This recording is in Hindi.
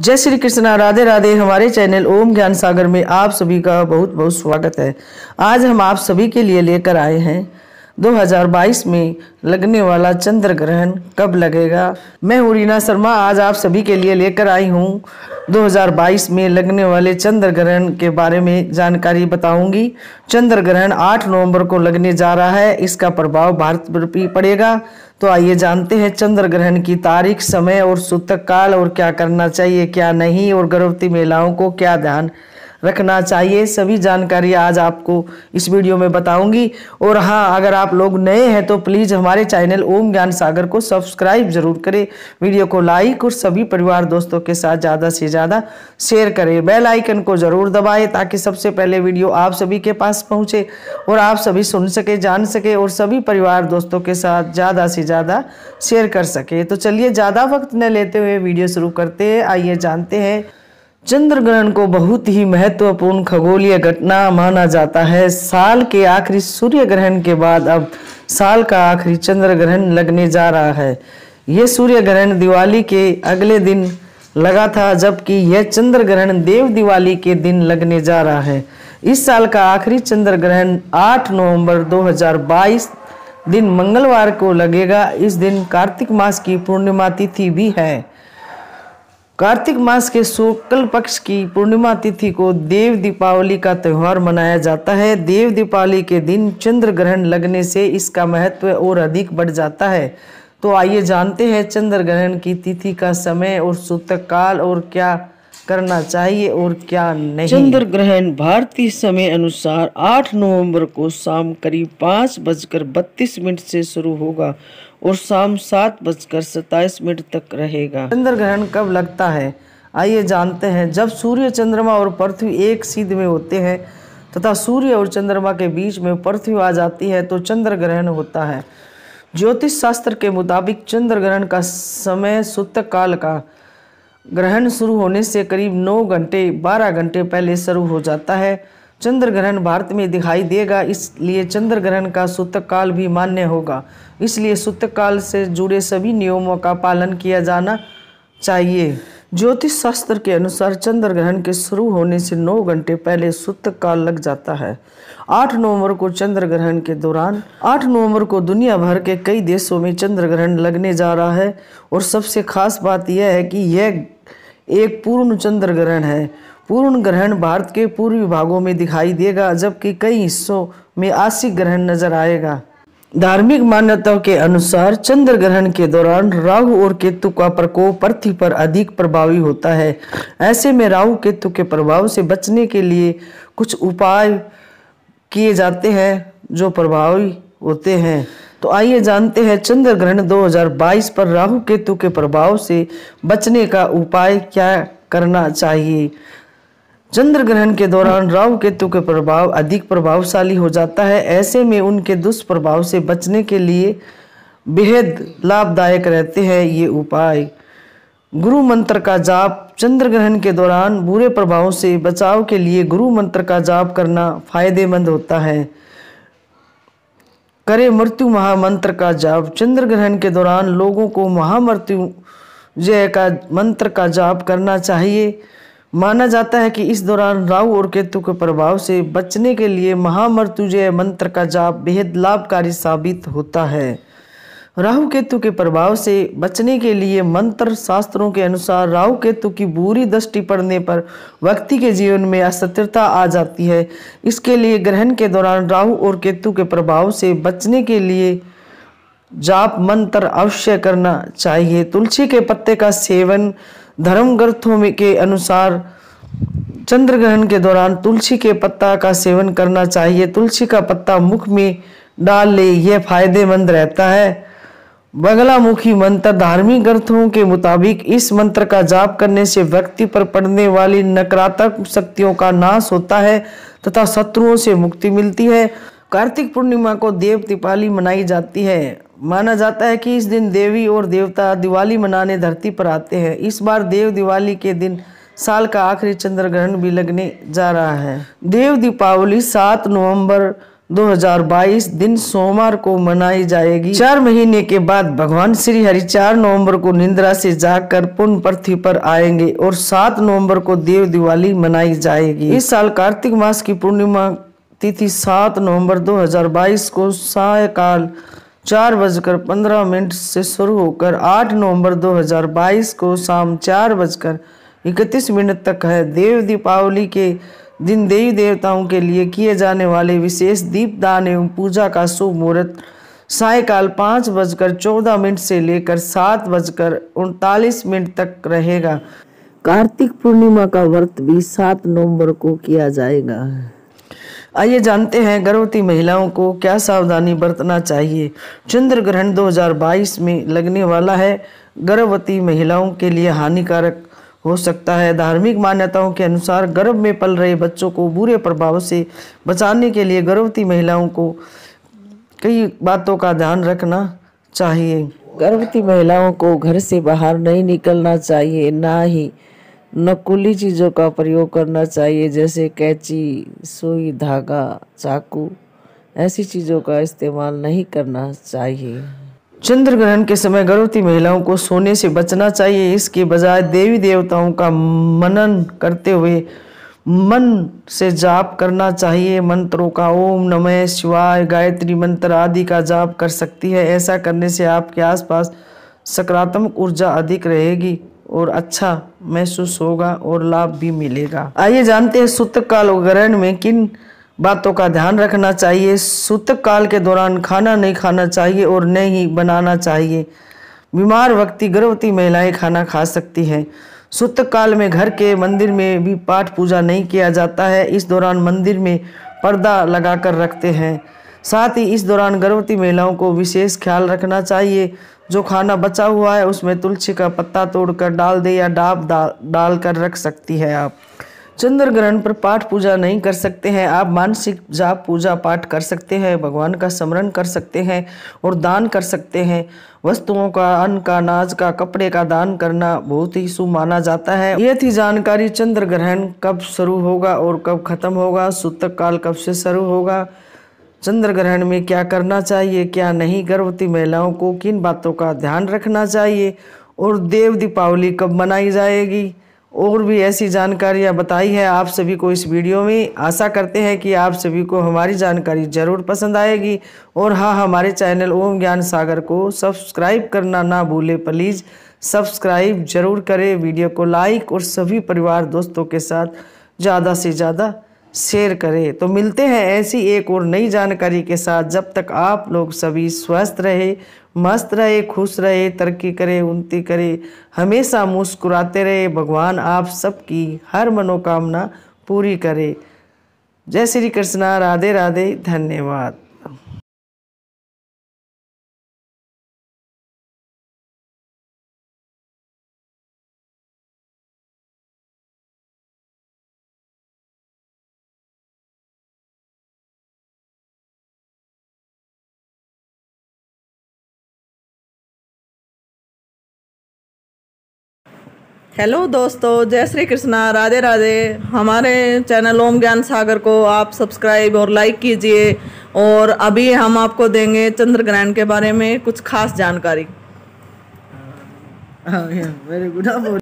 जय श्री कृष्णा राधे राधे हमारे चैनल ओम ज्ञान सागर में आप सभी का बहुत बहुत स्वागत है आज हम आप सभी के लिए लेकर आए हैं 2022 में लगने वाला चंद्र ग्रहण कब लगेगा मैं उरीना शर्मा आज आप सभी के लिए लेकर आई हूँ 2022 में लगने वाले चंद्र ग्रहण के बारे में जानकारी बताऊंगी चंद्र ग्रहण 8 नवंबर को लगने जा रहा है इसका प्रभाव भारत पर भी पड़ेगा तो आइए जानते हैं चंद्र ग्रहण की तारीख समय और सूतक काल और क्या करना चाहिए क्या नहीं और गर्भवती महिलाओं को क्या ध्यान रखना चाहिए सभी जानकारी आज आपको इस वीडियो में बताऊंगी और हाँ अगर आप लोग नए हैं तो प्लीज़ हमारे चैनल ओम ज्ञान सागर को सब्सक्राइब जरूर करें वीडियो को लाइक और सभी परिवार दोस्तों के साथ ज़्यादा से ज़्यादा शेयर करें बेल आइकन को ज़रूर दबाए ताकि सबसे पहले वीडियो आप सभी के पास पहुँचे और आप सभी सुन सके जान सके और सभी परिवार दोस्तों के साथ ज़्यादा से ज़्यादा शेयर कर सके तो चलिए ज़्यादा वक्त न लेते हुए वीडियो शुरू करते हैं आइए जानते हैं चंद्र ग्रहण को बहुत ही महत्वपूर्ण खगोलीय घटना माना जाता है साल के आखिरी सूर्य ग्रहण के बाद अब साल का आखिरी चंद्र ग्रहण लगने जा रहा है यह सूर्य ग्रहण दिवाली के अगले दिन लगा था जबकि यह चंद्र ग्रहण देव दिवाली के दिन लगने जा रहा है इस साल का आखिरी चंद्र ग्रहण 8 नवंबर 2022 दिन मंगलवार को लगेगा इस दिन कार्तिक मास की पूर्णिमा तिथि भी है कार्तिक मास के शुक्ल पक्ष की पूर्णिमा तिथि को देव दीपावली का त्यौहार मनाया जाता है देव दीपावली के दिन चंद्र ग्रहण लगने से इसका महत्व और अधिक बढ़ जाता है तो आइए जानते हैं चंद्र ग्रहण की तिथि का समय और सूतक काल और क्या करना चाहिए और क्या नहीं चंद्र ग्रहण भारतीय समय अनुसार 8 नवंबर को शाम करीब पाँच बजकर बत्तीस मिनट से शुरू होगा और शाम सात बजकर सताईस मिनट तक रहेगा चंद्र ग्रहण कब लगता है आइए जानते हैं जब सूर्य चंद्रमा और पृथ्वी एक सीध में होते हैं तथा सूर्य और चंद्रमा के बीच में पृथ्वी आ जाती है तो चंद्र ग्रहण होता है ज्योतिष शास्त्र के मुताबिक चंद्र ग्रहण का समय सूतक काल का ग्रहण शुरू होने से करीब 9 घंटे 12 घंटे पहले शुरू हो जाता है चंद्र ग्रहण भारत में दिखाई देगा इसलिए चंद्र ग्रहण का सूतकाल काल भी मान्य होगा इसलिए सूतकाल काल से जुड़े सभी नियमों का पालन किया जाना चाहिए ज्योतिष शास्त्र के अनुसार चंद्र ग्रहण के शुरू होने से नौ घंटे पहले सूत्र काल लग जाता है आठ नवंबर को चंद्र ग्रहण के दौरान आठ नवंबर को दुनिया भर के कई देशों में चंद्र ग्रहण लगने जा रहा है और सबसे खास बात यह है कि यह एक पूर्ण चंद्र ग्रहण है पूर्ण ग्रहण भारत के पूर्वी भागों में दिखाई देगा जबकि कई हिस्सों में आशिक ग्रहण नजर आएगा धार्मिक मान्यताओं के अनुसार चंद्र ग्रहण के दौरान राहु और केतु का प्रकोप पृथ्वी पर अधिक प्रभावी होता है ऐसे में राहु केतु के प्रभाव से बचने के लिए कुछ उपाय किए जाते हैं जो प्रभावी होते हैं तो आइए जानते हैं चंद्र ग्रहण 2022 पर राहु केतु के प्रभाव से बचने का उपाय क्या करना चाहिए चंद्र ग्रहण के दौरान राहु केतु के प्रभाव अधिक प्रभावशाली हो जाता है ऐसे में उनके दुष्प्रभाव से बचने के लिए बेहद लाभदायक रहते हैं ये उपाय गुरु मंत्र का जाप चंद्र ग्रहण के दौरान बुरे प्रभाव से बचाव के लिए गुरु मंत्र का जाप करना फायदेमंद होता है करे मृत्यु महामंत्र का जाप चंद्र ग्रहण के दौरान लोगों को महामृत्यु जय का मंत्र का जाप करना चाहिए माना जाता है कि इस दौरान राहु और केतु के प्रभाव से बचने के लिए महामृत्युजय मंत्र का जाप बेहद लाभकारी साबित होता है राहु केतु के प्रभाव से बचने के लिए मंत्र शास्त्रों के अनुसार राहु केतु की बुरी दृष्टि पड़ने पर व्यक्ति के जीवन में असत्यता आ जाती है इसके लिए ग्रहण के दौरान राहु और केतु के प्रभाव से बचने के लिए जाप मंत्र अवश्य करना चाहिए तुलसी के पत्ते का सेवन धर्म ग्रंथों में के अनुसार चंद्र ग्रहण के दौरान तुलसी के पत्ता का सेवन करना चाहिए तुलसी का पत्ता मुख में डाल ले यह फायदेमंद रहता है बगलामुखी मंत्र धार्मिक ग्रंथों के मुताबिक इस मंत्र का जाप करने से व्यक्ति पर पड़ने वाली नकारात्मक शक्तियों का नाश होता है तथा शत्रुओं से मुक्ति मिलती है कार्तिक पूर्णिमा को देव दीपावली मनाई जाती है माना जाता है कि इस दिन देवी और देवता दिवाली मनाने धरती पर आते हैं इस बार देव दिवाली के दिन साल का आखिरी चंद्र ग्रहण भी लगने जा रहा है देव दीपावली 7 नवंबर 2022 दिन सोमवार को मनाई जाएगी चार महीने के बाद भगवान श्री हरि चार नवंबर को निंद्रा से जाकर पूर्ण पृथ्वी पर आएंगे और सात नवंबर को देव दिवाली मनाई जाएगी इस साल कार्तिक मास की पूर्णिमा तिथि सात नवंबर 2022 को सायकाल चार बजकर पंद्रह मिनट से शुरू होकर आठ नवंबर 2022 को शाम चार बजकर इकतीस मिनट तक है देव दीपावली के दिन देवी देवताओं के लिए किए जाने वाले विशेष दीपदान एवं पूजा का शुभ मुहूर्त सायकाल पाँच बजकर चौदह मिनट से लेकर सात बजकर उनतालीस मिनट तक रहेगा कार्तिक पूर्णिमा का व्रत भी सात नवंबर को किया जाएगा आइए जानते हैं गर्भवती महिलाओं को क्या सावधानी बरतना चाहिए चंद्र ग्रहण 2022 में लगने वाला है गर्भवती महिलाओं के लिए हानिकारक हो सकता है धार्मिक मान्यताओं के अनुसार गर्भ में पल रहे बच्चों को बुरे प्रभाव से बचाने के लिए गर्भवती महिलाओं को कई बातों का ध्यान रखना चाहिए गर्भवती महिलाओं को घर से बाहर नहीं निकलना चाहिए ना ही नकुली चीज़ों का प्रयोग करना चाहिए जैसे कैची सुई धागा चाकू ऐसी चीज़ों का इस्तेमाल नहीं करना चाहिए चंद्र ग्रहण के समय गर्भवती महिलाओं को सोने से बचना चाहिए इसके बजाय देवी देवताओं का मनन करते हुए मन से जाप करना चाहिए मंत्रों का ओम नमः शिवाय गायत्री मंत्र आदि का जाप कर सकती है ऐसा करने से आपके आसपास सकारात्मक ऊर्जा अधिक रहेगी और अच्छा महसूस होगा और लाभ भी मिलेगा आइए जानते हैं सूतक काल ग्रहण में किन बातों का ध्यान रखना चाहिए सूतक काल के दौरान खाना नहीं खाना चाहिए और न ही बनाना चाहिए बीमार व्यक्ति गर्भवती महिलाएं खाना खा सकती हैं सूतक काल में घर के मंदिर में भी पाठ पूजा नहीं किया जाता है इस दौरान मंदिर में पर्दा लगाकर रखते हैं साथ ही इस दौरान गर्भवती महिलाओं को विशेष ख्याल रखना चाहिए जो खाना बचा हुआ है उसमें तुलसी का पत्ता तोड़कर डाल दे या डाब डाल कर रख सकती है आप चंद्र ग्रहण पर पाठ पूजा नहीं कर सकते हैं आप मानसिक जाप पूजा पाठ कर सकते हैं भगवान का स्मरण कर सकते हैं और दान कर सकते हैं वस्तुओं का अन्न का अनाज का कपड़े का दान करना बहुत ही शुभ माना जाता है ये थी जानकारी चंद्र ग्रहण कब शुरू होगा और कब खत्म होगा सूतक काल कब से शुरू होगा चंद्र ग्रहण में क्या करना चाहिए क्या नहीं गर्भवती महिलाओं को किन बातों का ध्यान रखना चाहिए और देव दीपावली कब मनाई जाएगी और भी ऐसी जानकारियाँ बताई है आप सभी को इस वीडियो में आशा करते हैं कि आप सभी को हमारी जानकारी ज़रूर पसंद आएगी और हाँ हमारे चैनल ओम ज्ञान सागर को सब्सक्राइब करना ना भूलें प्लीज़ सब्सक्राइब जरूर करें वीडियो को लाइक और सभी परिवार दोस्तों के साथ ज़्यादा से ज़्यादा शेयर करें तो मिलते हैं ऐसी एक और नई जानकारी के साथ जब तक आप लोग सभी स्वस्थ रहे मस्त रहे खुश रहे तरक्की करें उन्नति करें हमेशा मुस्कुराते रहे भगवान आप सबकी हर मनोकामना पूरी करे जय श्री कृष्णा राधे राधे धन्यवाद हेलो दोस्तों जय श्री कृष्णा राधे राधे हमारे चैनल ओम ज्ञान सागर को आप सब्सक्राइब और लाइक कीजिए और अभी हम आपको देंगे चंद्र ग्रहण के बारे में कुछ खास जानकारी हाँ, हाँ,